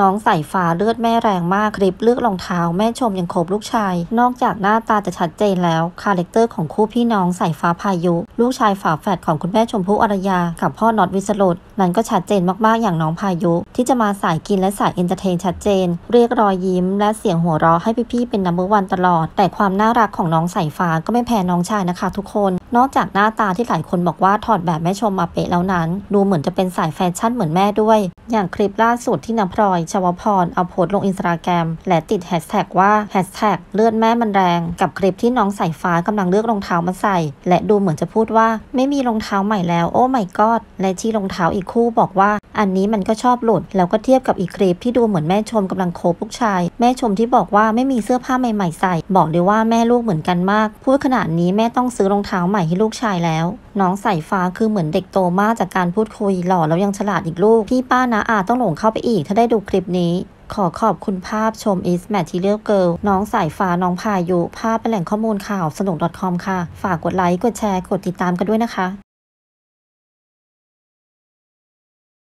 น้องใส่ฟ้าเลือดแม่แรงมาก คลิปเลือกรองเท้าแม่ชมยังขบลูกชาย นอกจากหน้าตาจะชัดเจนแล้วคาแรคเตอร์ของคู่พี่น้องใส่ฟ้าพายุ ลูกชายฝาแฝดของคุณแม่ชมพู่อรยา กับพ่อน็อตวิสรุดนั้นก็ชัดเจนมากๆอย่างน้องพายุที่จะมาสายกินและสายเอนเตอร์เทน ชัดเจนเรียกรอยยิ้มและเสียงหัวเราะให้พี่ๆเป็นนัมเบอร์วันตลอด แต่ความน่ารักของน้องสายฟ้าก็ไม่แพ้น้องชายนะคะทุกคน นอกจากหน้าตาที่หลายคนบอกว่าถอดแบบแม่ชมมาเป๊ะแล้วนั้น ดูเหมือนจะเป็นสายแฟชั่นเหมือนแม่ด้วย อย่างคลิปล่าสุดที่นาำพลอยชวพรเอาโพสลงอินสตาแกรมและติดแฮชแท็กว่าแฮชแท็กเลือดแม่มันแรง กับคลิปที่น้องสายฟ้ากำลังเลือกรองเท้ามาใส่ และดูเหมือนจะพูดว่า ไม่มีรองเท้าใหม่แล้วโอ้ไม่กอดและชี้รองเท้าอีกคู่บอกว่า อันนี้มันก็ชอบหลุดแล้วก็เทียบกับอีกคลิปที่ดูเหมือนแม่ชมกำลังโคบลูกชาย แม่ชมที่บอกว่าไม่มีเสื้อผ้าใหม่ๆใส่ บอกเลยว่าแม่ลูกเหมือนกันมาก พูดขนาดนี้แม่ต้องซื้อรองเท้าใหม่ให้ลูกชายแล้ว น้องใส่ฟ้าคือเหมือนเด็กโตมากจากการพูดคุยหล่อแล้วยังฉลาดอีกลูก พี่ป้านะอาต้องหลงเข้าไปอีกถ้าได้ดูคลิปนี้ ขอขอบคุณภาพชม is material girl น้องสายฟ้าน้องพายุภาพเป็นแหล่งข้อมูลข่าวสนุก .com ค่ะฝากกดไลค์กดแชร์ กดติดตามกันด้วยนะคะ